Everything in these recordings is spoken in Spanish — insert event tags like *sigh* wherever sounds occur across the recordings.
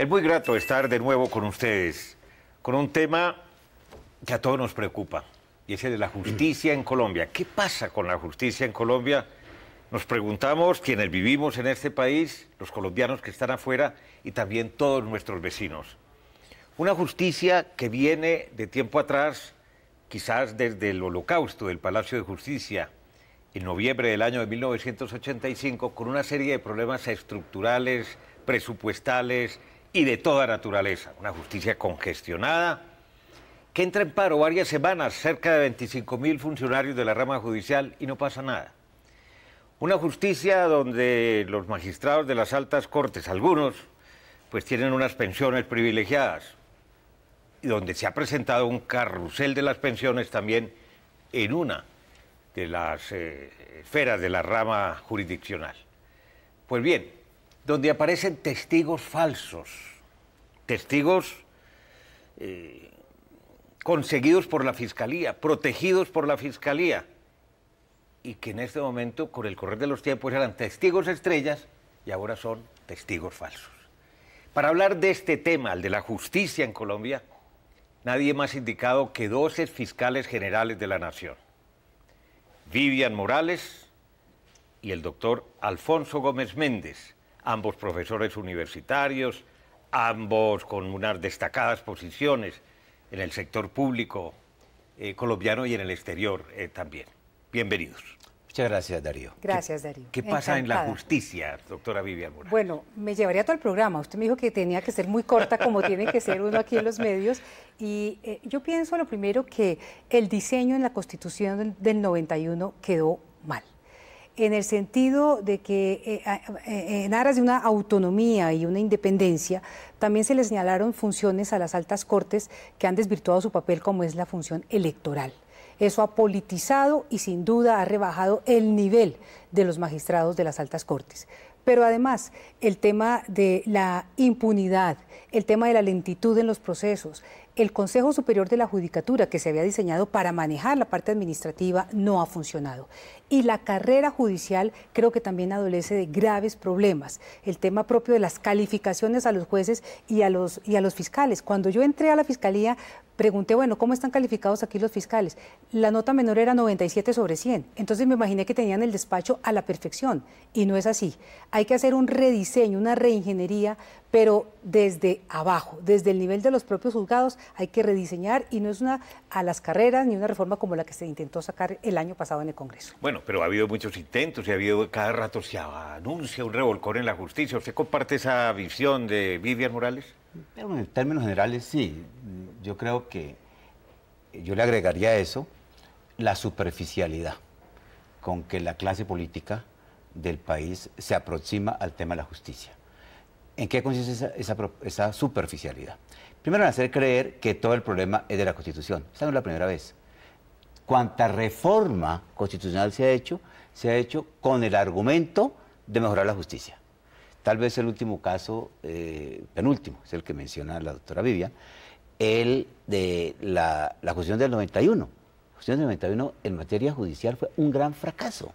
Es muy grato estar de nuevo con ustedes, con un tema que a todos nos preocupa, y es el de la justicia en Colombia. ¿Qué pasa con la justicia en Colombia? Nos preguntamos quienes vivimos en este país, los colombianos que están afuera y también todos nuestros vecinos. Una justicia que viene de tiempo atrás, quizás desde el holocausto del Palacio de Justicia, en noviembre del año de 1985, con una serie de problemas estructurales, presupuestales, y de toda naturaleza. Una justicia congestionada que entra en paro varias semanas, cerca de 25.000 mil funcionarios de la rama judicial y no pasa nada. Una justicia donde los magistrados de las altas cortes, algunos, pues tienen unas pensiones privilegiadas y donde se ha presentado un carrusel de las pensiones también en una de las eh, esferas de la rama jurisdiccional. Pues bien, donde aparecen testigos falsos, testigos eh, conseguidos por la Fiscalía, protegidos por la Fiscalía, y que en este momento, con el correr de los tiempos, eran testigos estrellas y ahora son testigos falsos. Para hablar de este tema, el de la justicia en Colombia, nadie más indicado que dos fiscales generales de la Nación, Vivian Morales y el doctor Alfonso Gómez Méndez ambos profesores universitarios, ambos con unas destacadas posiciones en el sector público eh, colombiano y en el exterior eh, también. Bienvenidos. Muchas gracias, Darío. Gracias, Darío. ¿Qué, pasa en la justicia, doctora Vivian Morales? Bueno, me llevaría todo el programa. Usted me dijo que tenía que ser muy corta, como *laughs* tiene que ser uno aquí en los medios. Y eh, yo pienso, lo primero, que el diseño en la Constitución del 91 quedó mal en el sentido de que eh, eh, eh, en aras de una autonomía y una independencia, también se le señalaron funciones a las altas cortes que han desvirtuado su papel como es la función electoral. Eso ha politizado y sin duda ha rebajado el nivel de los magistrados de las altas cortes. Pero además, el tema de la impunidad, el tema de la lentitud en los procesos, el Consejo Superior de la Judicatura, que se había diseñado para manejar la parte administrativa, no ha funcionado. Y la carrera judicial creo que también adolece de graves problemas. El tema propio de las calificaciones a los jueces y a los, y a los fiscales. Cuando yo entré a la Fiscalía, pregunté, bueno, ¿cómo están calificados aquí los fiscales? La nota menor era 97 sobre 100, entonces me imaginé que tenían el despacho a la perfección y no es así. Hay que hacer un rediseño, una reingeniería, pero desde abajo, desde el nivel de los propios juzgados, hay que rediseñar y no es una a las carreras ni una reforma como la que se intentó sacar el año pasado en el Congreso. Bueno, pero ha habido muchos intentos y ha habido cada rato se anuncia un revolcón en la justicia. ¿Usted comparte esa visión de Vivian Morales? Pero en términos generales sí yo creo que yo le agregaría a eso la superficialidad con que la clase política del país se aproxima al tema de la justicia. ¿En qué consiste esa, superficialidad? Primero, en hacer creer que todo el problema es de la Constitución. Esta no es la primera vez. Cuanta reforma constitucional se ha hecho, se ha hecho con el argumento de mejorar la justicia. Tal vez el último caso, eh, penúltimo, es el que menciona la doctora Vivian, el de la, la cuestión del 91. La cuestión del 91 en materia judicial fue un gran fracaso,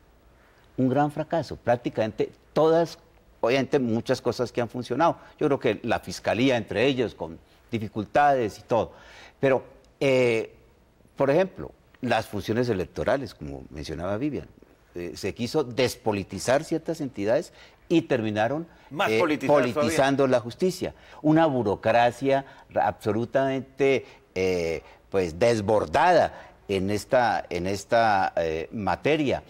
un gran fracaso. Prácticamente todas, obviamente muchas cosas que han funcionado. Yo creo que la fiscalía entre ellos con dificultades y todo. Pero, eh, por ejemplo, las funciones electorales, como mencionaba Vivian, eh, se quiso despolitizar ciertas entidades y terminaron eh, politizando la justicia. Una burocracia absolutamente eh, pues desbordada en esta, en esta materia.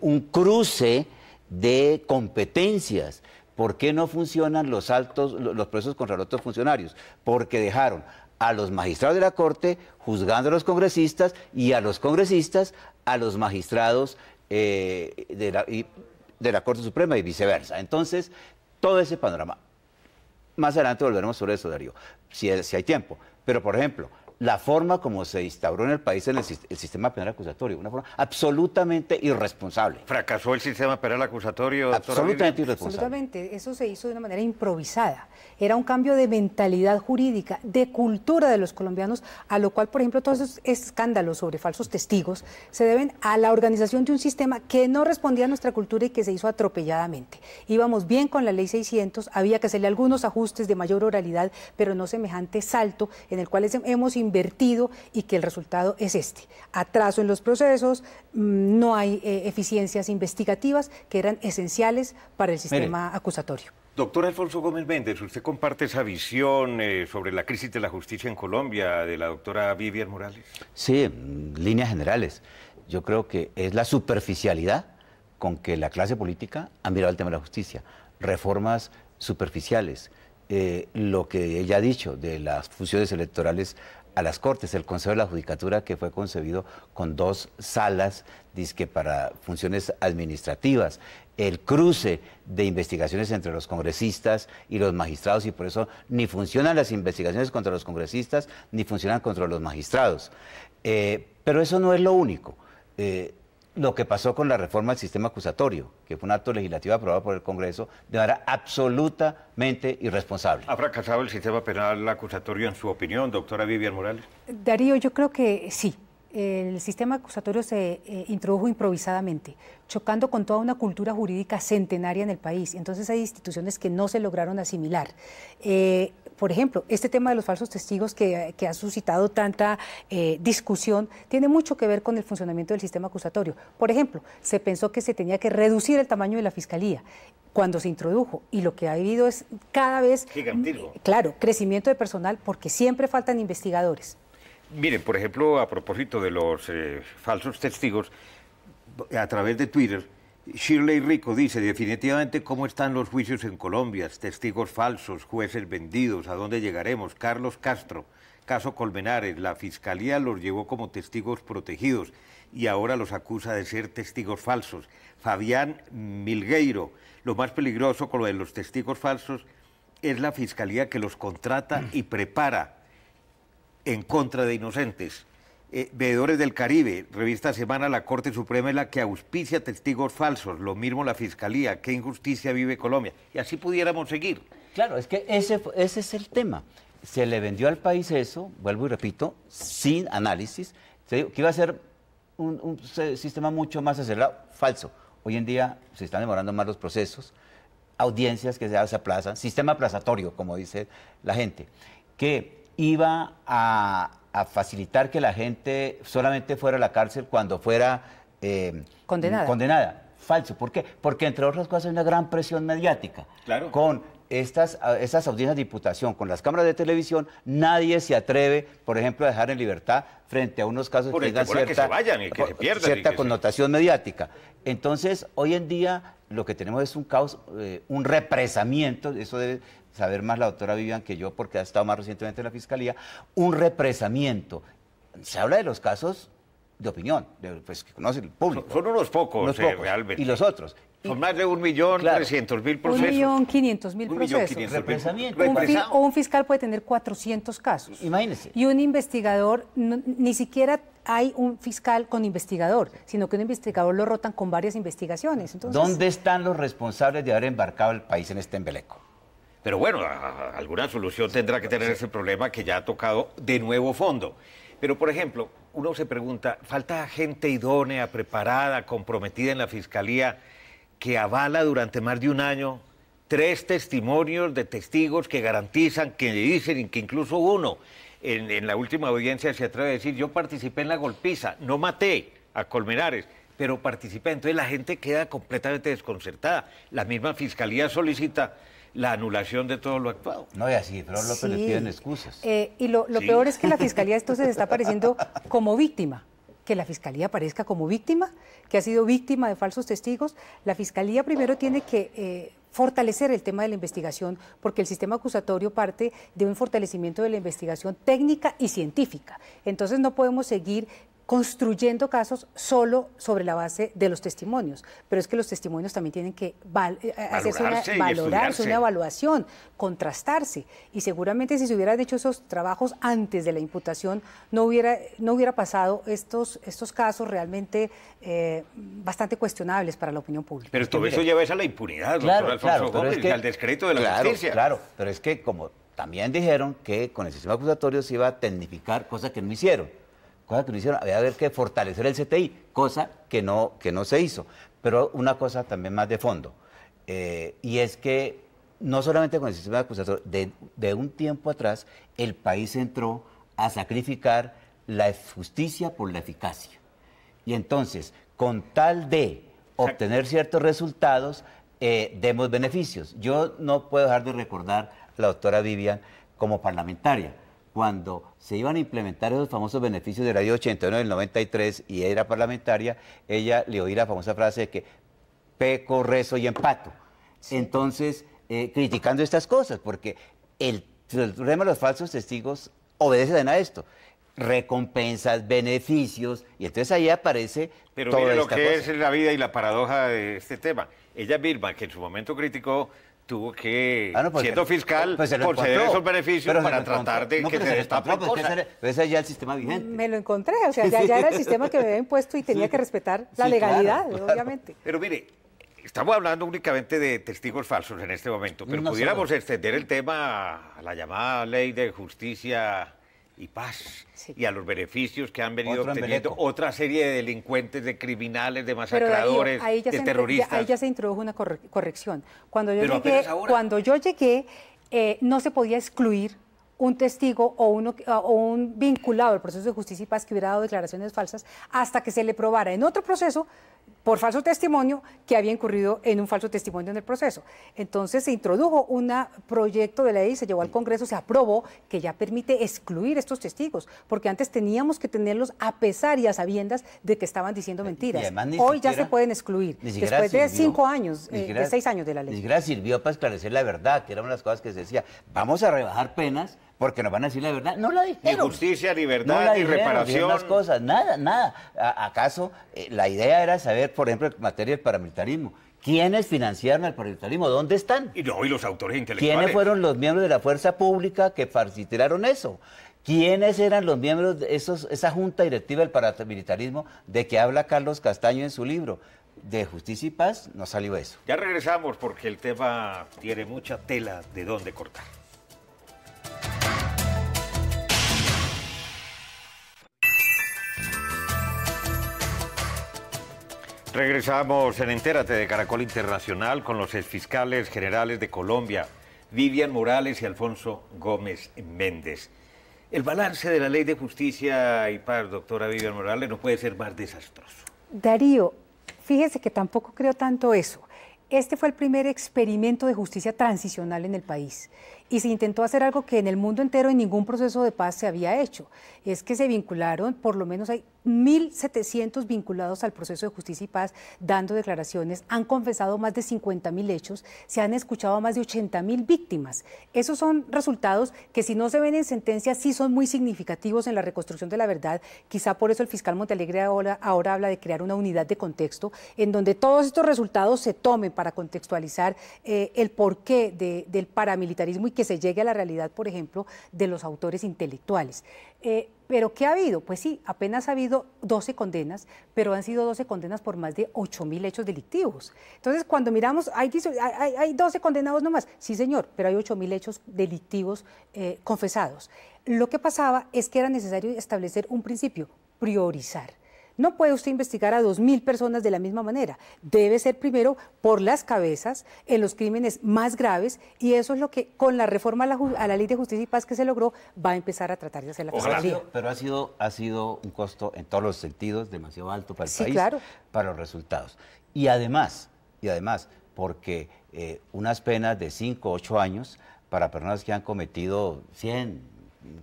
un cruce de competencias. ¿Por qué no funcionan los altos, los procesos contra los funcionarios? Porque dejaron a los magistrados de la Corte juzgando a los congresistas y a los congresistas a los magistrados eh, de, la, de la Corte Suprema y viceversa. Entonces, todo ese panorama. Más adelante volveremos sobre eso, Darío, si, si hay tiempo. Pero, por ejemplo, la forma como se instauró en el país el, sistema penal acusatorio, una forma absolutamente irresponsable. ¿Fracasó el sistema penal acusatorio? Absolutamente irresponsable. Absolutamente, eso se hizo de una manera improvisada. Era un cambio de mentalidad jurídica, de cultura de los colombianos, a lo cual, por ejemplo, todos esos escándalos sobre falsos testigos se deben a la organización de un sistema que no respondía a nuestra cultura y que se hizo atropelladamente. Íbamos bien con la ley 600, había que hacerle algunos ajustes de mayor oralidad, pero no semejante salto en el cual hemos invertido y que el resultado es este. Atraso en los procesos, mm, no hay eh, eficiencias investigativas que eran esenciales para el sistema acusatorio. Doctor Alfonso Gómez Méndez, usted comparte esa visión eh, sobre la crisis de la justicia en Colombia de la doctora Vivian Morales. Sí, líneas generales. Yo creo que es la superficialidad con que la clase política ha mirado el tema de la justicia. Reformas superficiales, eh, lo que ella ha dicho de las funciones electorales a las Cortes, el Consejo de la Judicatura que fue concebido con dos salas disque para funciones administrativas, el cruce de investigaciones entre los congresistas y los magistrados y por eso ni funcionan las investigaciones contra los congresistas ni funcionan contra los magistrados. Eh, pero eso no es lo único. Eh, lo que pasó con la reforma del sistema acusatorio, que fue un acto legislativo aprobado por el Congreso de manera absolutamente irresponsable. ¿Ha fracasado el sistema penal acusatorio en su opinión, doctora Vivian Morales? Darío, yo creo que sí. El sistema acusatorio se eh, introdujo improvisadamente, chocando con toda una cultura jurídica centenaria en el país. Entonces hay instituciones que no se lograron asimilar. Eh, por ejemplo, este tema de los falsos testigos que, ha suscitado tanta eh, discusión tiene mucho que ver con el funcionamiento del sistema acusatorio. Por ejemplo, se pensó que se tenía que reducir el tamaño de la fiscalía cuando se introdujo y lo que ha habido es cada vez claro crecimiento de personal porque siempre faltan investigadores miren por ejemplo a propósito de los eh, falsos testigos a través de Twitter Shirley Rico dice, definitivamente, ¿cómo están los juicios en Colombia? Testigos falsos, jueces vendidos, ¿a dónde llegaremos? Carlos Castro, caso Colmenares, la fiscalía los llevó como testigos protegidos y ahora los acusa de ser testigos falsos. Fabián Milgueiro, lo más peligroso con lo de los testigos falsos es la fiscalía que los contrata y prepara en contra de inocentes. Eh, Veedores del Caribe, revista Semana, la Corte Suprema es la que auspicia testigos falsos, lo mismo la Fiscalía, qué injusticia vive Colombia. Y así pudiéramos seguir. Claro, es que ese, ese es el tema. Se le vendió al país eso, vuelvo y repito, sin análisis, que iba a ser un, un sistema mucho más acelerado, falso. Hoy en día se están demorando más los procesos, audiencias que se aplazan, sistema aplazatorio, como dice la gente, que iba a, facilitar que la gente solamente fuera a la cárcel cuando fuera eh, condenada. Falso. ¿Por qué? Porque entre otras cosas hay una gran presión mediática. Claro estas, esas audiencias de diputación con las cámaras de televisión, nadie se atreve, por ejemplo, a dejar en libertad frente a unos casos que tengan cierta, se vayan y que se cierta connotación mediática. Entonces, hoy en día lo que tenemos es un caos, eh, un represamiento, eso debe saber más la doctora Vivian que yo, porque ha estado más recientemente en la Fiscalía, un represamiento. Se habla de los casos de opinión, pues que conoce el público. Son, unos eh, pocos, realmente. Y los otros. Son más de un millón trescientos mil procesos. Un millón quinientos mil procesos. Un, o un fiscal puede tener 400 casos. Imagínese. Y un investigador, ni siquiera hay un fiscal con investigador, sino que un investigador lo rotan con varias investigaciones. ¿Dónde están los responsables de haber embarcado al país en este embeleco? Pero bueno, alguna solución tendrá que tener ese problema que ya ha tocado de nuevo fondo. Pero, por ejemplo, uno se pregunta, ¿falta gente idónea, preparada, comprometida en la fiscalía? que avala durante más de un año tres testimonios de testigos que garantizan, que dicen que incluso uno en, la última audiencia se atreve a decir, yo participé en la golpiza, no maté a Colmenares, pero participé. Entonces la gente queda completamente desconcertada. La misma fiscalía solicita la anulación de todo lo actuado. No, es así, pero lo que le piden excusas. Eh, y lo, peor es que la fiscalía entonces está apareciendo *laughs* como víctima que la Fiscalía aparezca como víctima, que ha sido víctima de falsos testigos. La Fiscalía primero tiene que eh, fortalecer el tema de la investigación, porque el sistema acusatorio parte de un fortalecimiento de la investigación técnica y científica. Entonces no podemos seguir construyendo casos solo sobre la base de los testimonios, pero es que los testimonios también tienen que eh, eh, hacerse una, valorarse, una evaluación, contrastarse, y seguramente si se hubieran hecho esos trabajos antes de la imputación, no hubiera, no hubiera pasado estos, estos casos realmente eh, bastante cuestionables para la opinión pública. Pero todo eso lleva a la impunidad, doctor Alfonso al descrédito de la justicia. Claro, pero es que como también dijeron que con el sistema acusatorio se iba a tecnificar cosas que no hicieron cosa que no hicieron, había que fortalecer el CTI, cosa que no, que no se hizo. Pero una cosa también más de fondo, eh, y es que no solamente con el sistema de acusación, de, un tiempo atrás el país entró a sacrificar la justicia por la eficacia. Y entonces, con tal de obtener ciertos resultados, eh, demos beneficios. Yo no puedo dejar de recordar a la doctora Vivian como parlamentaria cuando se iban a implementar esos famosos beneficios de la ley 81 del 93 y era parlamentaria, ella le oí la famosa frase de que peco, rezo y empato. Entonces, eh, criticando estas cosas, porque el, problema de los falsos testigos obedecen a esto recompensas, beneficios, y entonces ahí aparece Pero lo que es la vida y la paradoja de este tema. Ella Birman, que en su momento criticó tuvo que, ah, pues siendo fiscal, pues conceder esos beneficios para tratar de que se, pues ese, ya el sistema vigente. Me lo encontré, o sea, ya, era el sistema que me había impuesto y tenía que respetar la legalidad, obviamente. Pero mire, estamos hablando únicamente de testigos falsos en este momento, pero pudiéramos extender el tema a la llamada ley de justicia y paz y a los beneficios que han venido obteniendo otra serie de delincuentes, de criminales, de masacradores, de terroristas. ahí ya se introdujo una corrección. Cuando yo llegué, cuando yo llegué eh, no se podía excluir un testigo o, uno, o un vinculado al proceso de justicia y paz que hubiera dado declaraciones falsas hasta que se le probara en otro proceso por falso testimonio que había incurrido en un falso testimonio en el proceso. Entonces se introdujo un proyecto de ley, se llevó al Congreso, se aprobó que ya permite excluir estos testigos, porque antes teníamos que tenerlos a pesar y a sabiendas de que estaban diciendo eh, mentiras. Hoy ya se pueden excluir, después de cinco años, eh, de seis años de la ley. Ni siquiera sirvió para esclarecer la verdad, que eran las cosas que se decía, vamos a rebajar penas porque nos van a decir la verdad. No la dijeron. Ni justicia, ni verdad, no la Las cosas, nada, nada. ¿Acaso eh, la idea era saber, por ejemplo, en materia del paramilitarismo? ¿Quiénes financiaron el paramilitarismo? ¿Dónde están? Y, no, y los autores intelectuales. ¿Quiénes fueron los miembros de la fuerza pública que facilitaron eso? ¿Quiénes eran los miembros de esa junta directiva del paramilitarismo de que habla Carlos Castaño en su libro? de Justicia y Paz no salió eso. Ya regresamos porque el tema tiene mucha tela de dónde cortar. Regresamos en Entérate de Caracol Internacional con los exfiscales generales de Colombia, Vivian Morales y Alfonso Gómez Méndez. El balance de la ley de justicia y paz, doctora Vivian Morales, no puede ser más desastroso. Darío, fíjese que tampoco creo tanto eso. Este fue el primer experimento de justicia transicional en el país y se intentó hacer algo que en el mundo entero en ningún proceso de paz se había hecho. Es que se vincularon, por lo menos hay 1.700 vinculados al proceso de justicia y paz dando declaraciones, han confesado más de 50.000 hechos, se han escuchado a más de 80.000 víctimas. Esos son resultados que si no se ven en sentencia sí son muy significativos en la reconstrucción de la verdad. Quizá por eso el fiscal Montalegre ahora, habla de crear una unidad de contexto en donde todos estos resultados se tomen para contextualizar eh, el porqué del paramilitarismo y que se llegue a la realidad, por ejemplo, de los autores intelectuales. Eh, ¿Pero qué ha habido? Pues sí, apenas ha habido 12 condenas, pero han sido 12 condenas por más de 8.000 hechos delictivos. Entonces, cuando miramos, hay, hay 12 condenados nomás, sí señor, pero hay mil hechos delictivos eh, confesados. Lo que pasaba es que era necesario establecer un principio, priorizar. No puede usted investigar a 2.000 personas de la misma manera. Debe ser primero por las cabezas en los crímenes más graves y eso es lo que con la reforma a la, ley de justicia y paz que se logró va a empezar a tratar de hacer la fiscalía. Pero ha sido, ha sido un costo en todos los sentidos demasiado alto para el país, para los resultados. Y además, y además porque eh, unas penas de 5, 8 años para personas que han cometido 100,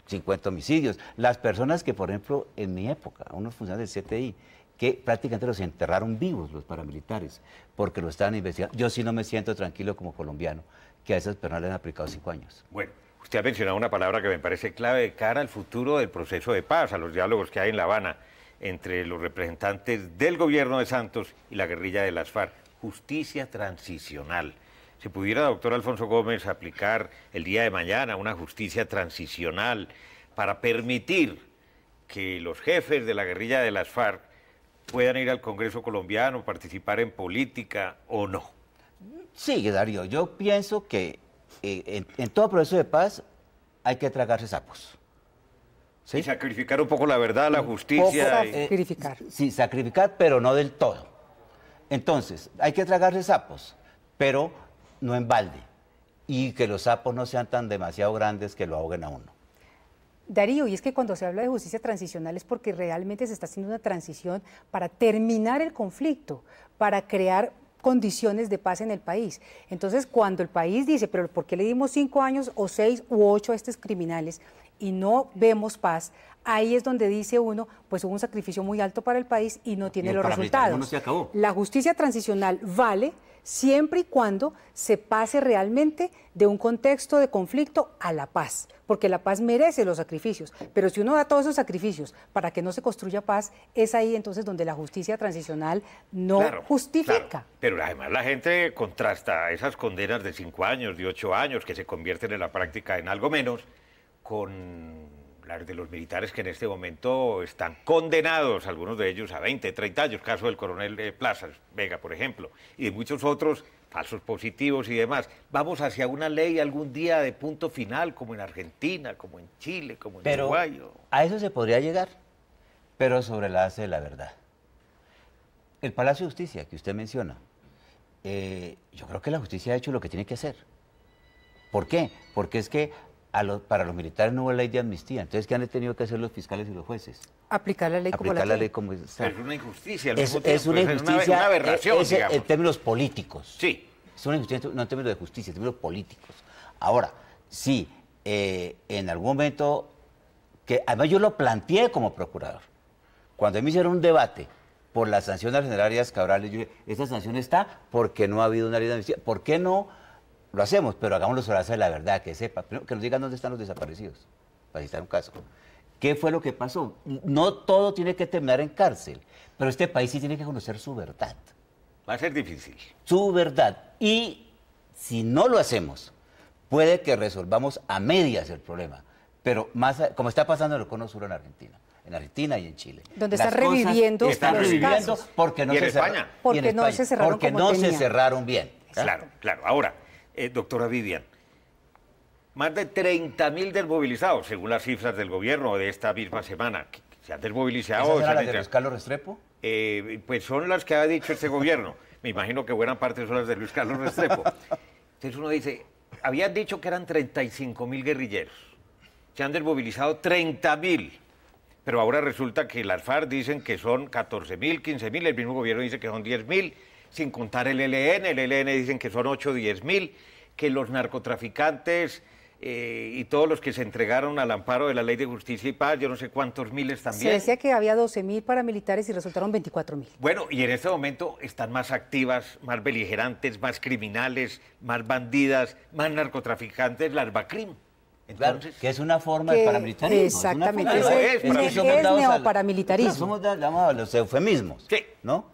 50 homicidios. Las personas que, por ejemplo, en mi época, unos funcionarios del CTI, que prácticamente los enterraron vivos los paramilitares, porque lo estaban investigando. Yo sí no me siento tranquilo como colombiano que a esas personas le han aplicado cinco años. Bueno, usted ha mencionado una palabra que me parece clave de cara al futuro del proceso de paz, a los diálogos que hay en La Habana entre los representantes del gobierno de Santos y la guerrilla de las FARC. Justicia transicional. Si pudiera, doctor Alfonso Gómez, aplicar el día de mañana una justicia transicional para permitir que los jefes de la guerrilla de las FARC puedan ir al Congreso colombiano, participar en política o no? Sí, Darío, yo pienso que eh, en, todo proceso de paz hay que tragarse sapos. ¿sí? sacrificar un poco la verdad, la justicia. Eh, sacrificar. sí, sacrificar, pero no del todo. Entonces, hay que tragarse sapos, pero no en balde y que los sapos no sean tan demasiado grandes que lo ahoguen a uno. Darío, y es que cuando se habla de justicia transicional es porque realmente se está haciendo una transición para terminar el conflicto, para crear condiciones de paz en el país. Entonces, cuando el país dice, pero ¿por qué le dimos cinco años o seis u ocho a estos criminales y no vemos paz? Ahí es donde dice uno, pues hubo un sacrificio muy alto para el país y no tiene los resultados. La justicia transicional vale siempre y cuando se pase realmente de un contexto de conflicto a la paz, porque la paz merece los sacrificios, pero si uno da todos esos sacrificios para que no se construya paz, es ahí entonces donde la justicia transicional no justifica. Pero además la gente contrasta esas condenas de cinco años, de ocho años, que se convierten en la práctica en algo menos, con de los militares que en este momento están condenados, algunos de ellos a 20, 30 años, caso del coronel eh, Plazas Vega, por ejemplo, y de muchos otros falsos positivos y demás. Vamos hacia una ley algún día de punto final, como en Argentina, como en Chile, como en Uruguay. A eso se podría llegar, pero sobre la base de la verdad. El Palacio de Justicia que usted menciona, eh, yo creo que la justicia ha hecho lo que tiene que hacer. ¿Por qué? Porque es que para los militares no hubo ley de amnistía. Entonces, ¿qué han tenido que hacer los fiscales y los jueces? Aplicar la ley como la, ley como Es una injusticia. Es, una injusticia. Es una, aberración, e, e, digamos. En términos políticos. Sí. Es una injusticia, no en términos de justicia, en términos políticos. Ahora, sí, eh, en algún momento, que además yo lo planteé como procurador. Cuando me hicieron un debate por las sanciones generarias Cabrales, yo dije, esta sanción está porque no ha habido una ley de amnistía. ¿Por qué no? lo hacemos, pero hagámoslo sobre la de la verdad, que sepa, que nos digan dónde están los desaparecidos, para citar un caso. ¿Qué fue lo que pasó? No todo tiene que terminar en cárcel, pero este país sí tiene que conocer su verdad. Va a ser difícil. Su verdad. Y si no lo hacemos, puede que resolvamos a medias el problema, pero más, como está pasando en el Cono Sur en Argentina en Argentina y en Chile. Donde está están reviviendo están porque no se porque, porque no se cerraron bien. Claro, claro. Ahora, eh, doctora Vivian. Más de 30.000 desmovilizados, según las cifras del gobierno de esta misma semana. Se han desmovilizado. las de Luis Carlos Restrepo? Eh, pues son las que ha dicho este gobierno. Me imagino que buena parte son las de Luis Carlos Restrepo. Entonces uno dice, habían dicho que eran mil guerrilleros. Se han desmovilizado 30.000. Pero ahora resulta que las FARC dicen que son 14.000, mil, El mismo gobierno dice que son 10.000 sin contar el LN. El LN dicen que son 8 o 10 mil, que los narcotraficantes eh, y todos los que se entregaron al amparo de la ley de justicia y paz, yo no sé cuántos miles también. Se decía que había 12 mil paramilitares y resultaron 24 mil. Bueno, y en este momento están más activas, más beligerantes, más criminales, más bandidas, más narcotraficantes, la BACRIM. Entonces, que es una forma de paramilitarismo. Exactamente, es, es, somos, los eufemismos, sí. ¿no?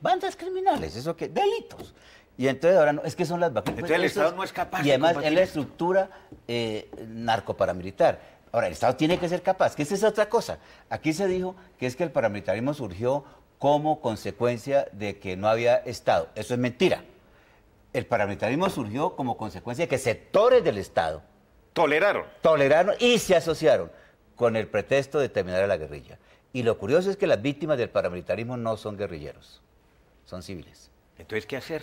bandas criminales, eso que, delitos. Y entonces ahora no, es que son las vacunas. Entonces el pues, Estado no es capaz. Y además es la estructura eh, narcoparamilitar. Ahora, el Estado tiene que ser capaz, que esa es otra cosa. Aquí se dijo que es que el paramilitarismo surgió como consecuencia de que no había Estado. Eso es mentira. El paramilitarismo surgió como consecuencia de que sectores del Estado... Toleraron. Toleraron y se asociaron con el pretexto de terminar a la guerrilla. Y lo curioso es que las víctimas del paramilitarismo no son guerrilleros, son civiles. Entonces, ¿qué hacer?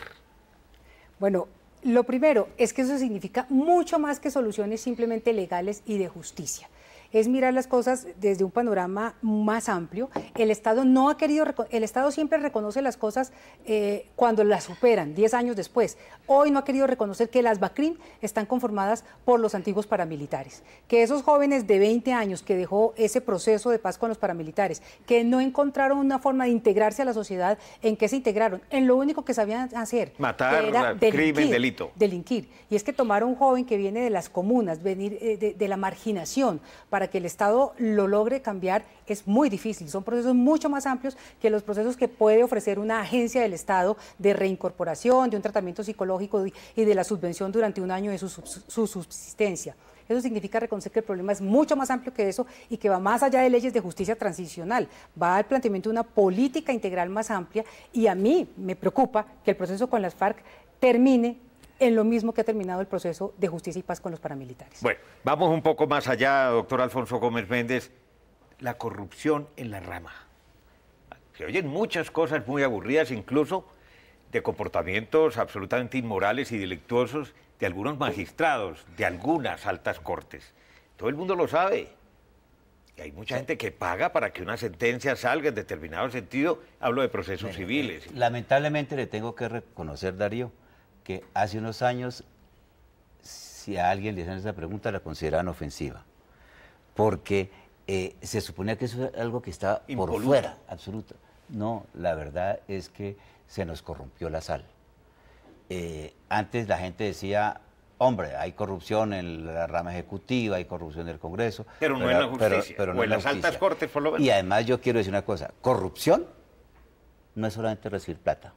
Bueno, lo primero es que eso significa mucho más que soluciones simplemente legales y de justicia es mirar las cosas desde un panorama más amplio. El Estado no ha querido, el Estado siempre reconoce las cosas eh, cuando las superan, 10 años después. Hoy no ha querido reconocer que las BACRIM están conformadas por los antiguos paramilitares, que esos jóvenes de 20 años que dejó ese proceso de paz con los paramilitares, que no encontraron una forma de integrarse a la sociedad, ¿en qué se integraron? En lo único que sabían hacer. Matar, era delinquir, crimen, delito. Delinquir. Y es que tomar a un joven que viene de las comunas, venir eh, de, la marginación, para que el Estado lo logre cambiar es muy difícil. Son procesos mucho más amplios que los procesos que puede ofrecer una agencia del Estado de reincorporación, de un tratamiento psicológico y de la subvención durante un año de su, subsistencia. Eso significa reconocer que el problema es mucho más amplio que eso y que va más allá de leyes de justicia transicional, va al planteamiento de una política integral más amplia y a mí me preocupa que el proceso con las FARC termine en lo mismo que ha terminado el proceso de justicia y paz con los paramilitares. Bueno, vamos un poco más allá, doctor Alfonso Gómez Méndez, la corrupción en la rama. Se oyen muchas cosas muy aburridas, incluso de comportamientos absolutamente inmorales y delictuosos de algunos magistrados, de algunas altas cortes. Todo el mundo lo sabe. Y hay mucha gente que paga para que una sentencia salga en determinado sentido. Hablo de procesos civiles. Eh, lamentablemente le tengo que reconocer, Darío, que hace unos años, si a alguien le hacían esa pregunta, la consideraban ofensiva. Porque eh, se suponía que eso era algo que estaba por fuera, absoluta. No, la verdad es que se nos corrompió la sal. Eh, antes la gente decía, hombre, hay corrupción en la rama ejecutiva, hay corrupción en el Congreso. Pero no en la justicia, las altas cortes, por lo menos. Y además yo quiero decir una cosa, corrupción no es solamente recibir plata.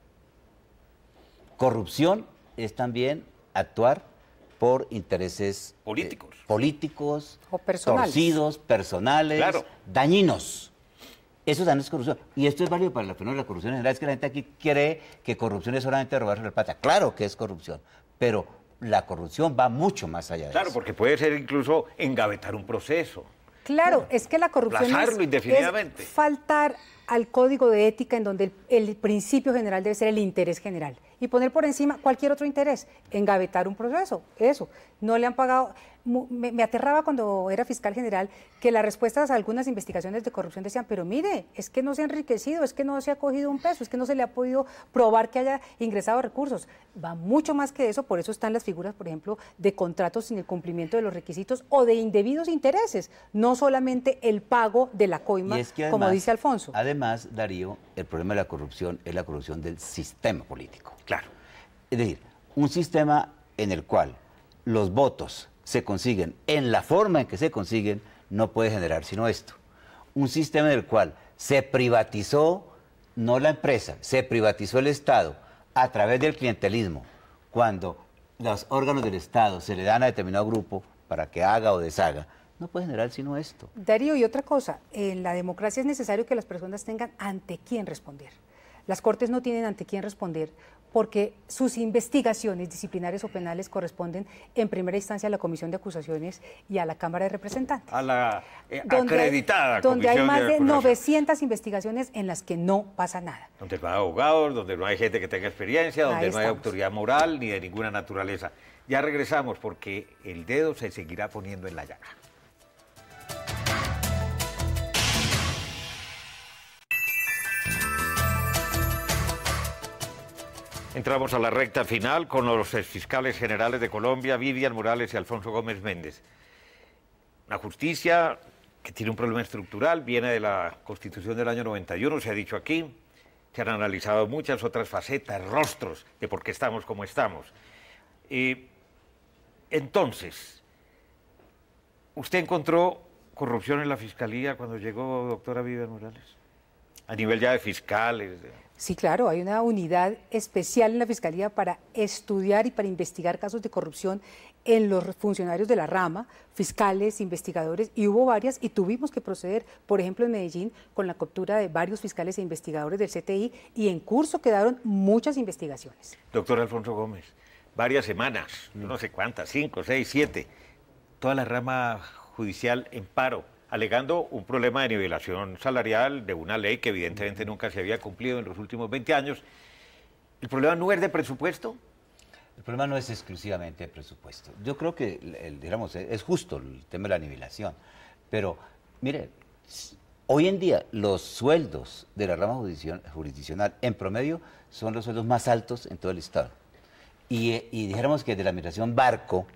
Corrupción es también actuar por intereses eh, políticos, políticos o personales. dañinos. Eso también es corrupción. Y esto es válido para la de la corrupción en general. Es que la gente aquí cree que corrupción es solamente robarse la plata. Claro que es corrupción, pero la corrupción va mucho más allá de eso. Claro, porque puede ser incluso engavetar un proceso. Claro, es que la corrupción es, faltar al código de ética en donde el, el, principio general debe ser el interés general y poner por encima cualquier otro interés, engavetar un proceso, eso. No le han pagado, me, aterraba cuando era fiscal general que las respuestas a algunas investigaciones de corrupción decían, pero mire, es que no se ha enriquecido, es que no se ha cogido un peso, es que no se le ha podido probar que haya ingresado recursos. Va mucho más que eso, por eso están las figuras, por ejemplo, de contratos sin el cumplimiento de los requisitos o de indebidos intereses, no solamente el pago de la coima, como dice Alfonso. Además, Darío, el problema de la corrupción es la corrupción del sistema político. Claro. Es decir, un sistema en el cual los votos se consiguen, en la forma en que se consiguen, no puede generar sino esto. Un sistema en el cual se privatizó, no la empresa, se privatizó el Estado a través del clientelismo, cuando los órganos del Estado se le dan a determinado grupo para que haga o deshaga, no puede generar sino esto. Darío, y otra cosa, en la democracia es necesario que las personas tengan ante quién responder. Las cortes no tienen ante quién responder porque sus investigaciones disciplinarias o penales corresponden en primera instancia a la Comisión de Acusaciones y a la Cámara de Representantes. A la eh, acreditada. donde hay más de, 900 investigaciones en las que no pasa nada. Donde no hay abogados, donde no hay gente que tenga experiencia, donde no hay autoridad moral ni de ninguna naturaleza. Ya regresamos porque el dedo se seguirá poniendo en la llaga. Entramos a la recta final con los fiscales generales de Colombia, Vivian Morales y Alfonso Gómez Méndez. La justicia que tiene un problema estructural, viene de la Constitución del año 91, se ha dicho aquí, se han analizado muchas otras facetas, rostros de por qué estamos como estamos. entonces, ¿usted encontró corrupción en la Fiscalía cuando llegó doctora Vivian Morales? A nivel ya de fiscales. Sí, claro, hay una unidad especial en la Fiscalía para estudiar y para investigar casos de corrupción en los funcionarios de la rama, fiscales, investigadores, y hubo varias, y tuvimos que proceder, por ejemplo, en Medellín, con la captura de varios fiscales e investigadores del CTI, y en curso quedaron muchas investigaciones. Doctor Alfonso Gómez, varias semanas, no sé cuántas, cinco, seis, siete, toda la rama judicial en paro alegando un problema de nivelación salarial de una ley que evidentemente nunca se había cumplido en los últimos 20 años. ¿El problema no es de presupuesto? El problema no es exclusivamente de presupuesto. Yo creo que, digamos, e, es justo el tema de la nivelación. Pero, mire, hoy en día los sueldos de la rama jurisdiccional en promedio son los sueldos más altos en todo el Estado. Y, eh, y dijéramos que de la administración Barco,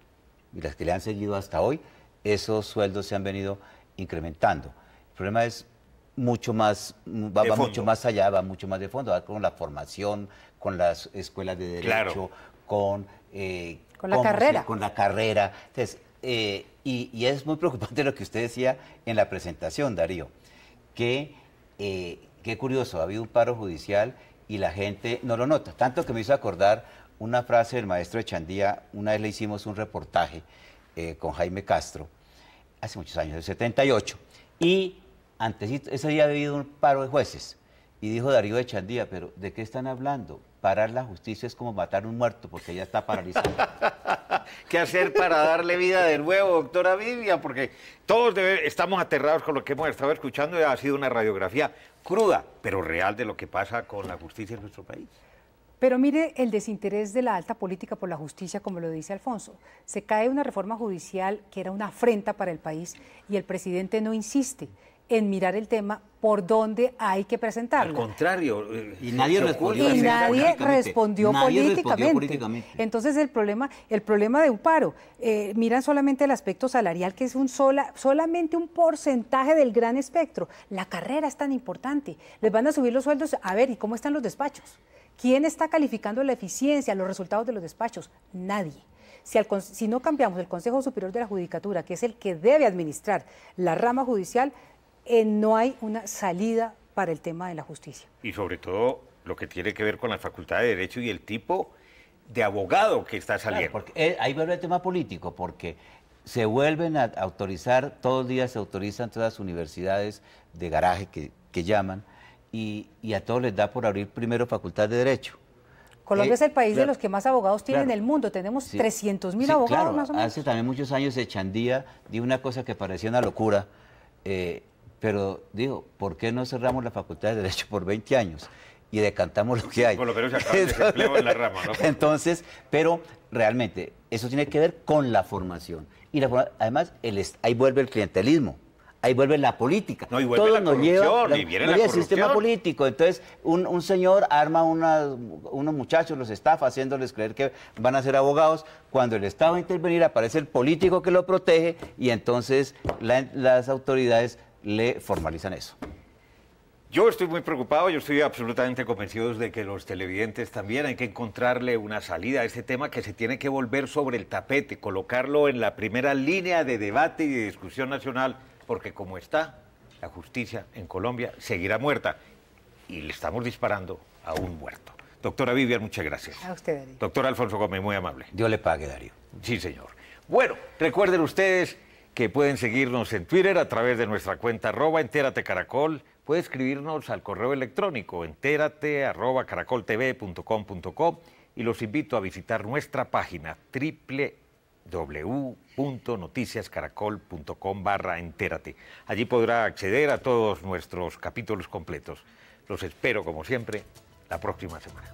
y las que le han seguido hasta hoy, esos sueldos se han venido incrementando. El problema es mucho más, va, mucho más allá, va mucho más de fondo, va con la formación, con las escuelas de derecho, con, eh, con la carrera. la carrera. Eh, y, es muy preocupante lo que usted decía en la presentación, Darío, que eh, qué curioso, ha habido un paro judicial y la gente no lo nota. Tanto que me hizo acordar una frase del maestro Echandía, una vez le hicimos un reportaje con Jaime Castro, hace muchos años, el 78. Y antes, ese día había habido un paro de jueces. Y dijo Darío Echandía, pero ¿de qué están hablando? Parar la justicia es como matar a un muerto porque ya está paralizado. *laughs* ¿Qué hacer para darle vida de nuevo, doctora Vivian? Porque todos estamos aterrados con lo que hemos estado escuchando y ha sido una radiografía cruda, pero real de lo que pasa con la justicia en nuestro país. Pero mire el desinterés de la alta política por la justicia, como lo dice Alfonso. Se cae una reforma judicial que era una afrenta para el país y el presidente no insiste en mirar el tema por dónde hay que presentarlo. Al contrario, eh, y nadie respondió, nadie respondió, políticamente. Entonces el problema, el problema de un paro, eh, miran solamente el aspecto salarial, que es un sola, solamente un porcentaje del gran espectro. La carrera es tan importante. Les van a subir los sueldos, a ver, ¿y cómo están los despachos? ¿Quién está calificando la eficiencia, los resultados de los despachos? Nadie. Si, no cambiamos el Consejo Superior de la Judicatura, que es el que debe administrar la rama judicial, eh, no hay una salida para el tema de la justicia. Y sobre todo lo que tiene que ver con la facultad de derecho y el tipo de abogado que está saliendo. porque, eh, ahí vuelve el tema político, porque se vuelven a autorizar, todos los días se autorizan todas las universidades de garaje que llaman, y, a todos les da por abrir primero facultad de derecho. Colombia eh, es el país de los que más abogados tienen en el mundo. Tenemos 300.000 300 mil abogados más o menos. Hace también muchos años Echandía dio una cosa que parecía una locura, eh, pero digo, ¿por qué no cerramos la Facultad de Derecho por 20 años? Y decantamos lo que hay. Entonces, pero realmente, eso tiene que ver con la formación. Y además, el, ahí vuelve el clientelismo ahí vuelve la política. No, y vuelve Todo la nos lleva, y viene el sistema político. Entonces, un, señor arma a unos muchachos, los estafa, haciéndoles creer que van a ser abogados. Cuando el Estado va a intervenir, aparece el político que lo protege y entonces las autoridades le formalizan eso. Yo estoy muy preocupado, yo estoy absolutamente convencido de que los televidentes también hay que encontrarle una salida a este tema que se tiene que volver sobre el tapete, colocarlo en la primera línea de debate y de discusión nacional porque como está, la justicia en Colombia seguirá muerta y le estamos disparando a un muerto. Doctora Vivian, muchas gracias. A usted, Darío. Doctor Alfonso Gómez, muy amable. Dios le pague, Darío. Sí, señor. Bueno, recuerden ustedes que pueden seguirnos en Twitter a través de nuestra cuenta arroba entérate caracol. Puede escribirnos al correo electrónico entérate arroba y los invito a visitar nuestra página triple www.noticiascaracol.com barra entérate. Allí podrá acceder a todos nuestros capítulos completos. Los espero, como siempre, la próxima semana.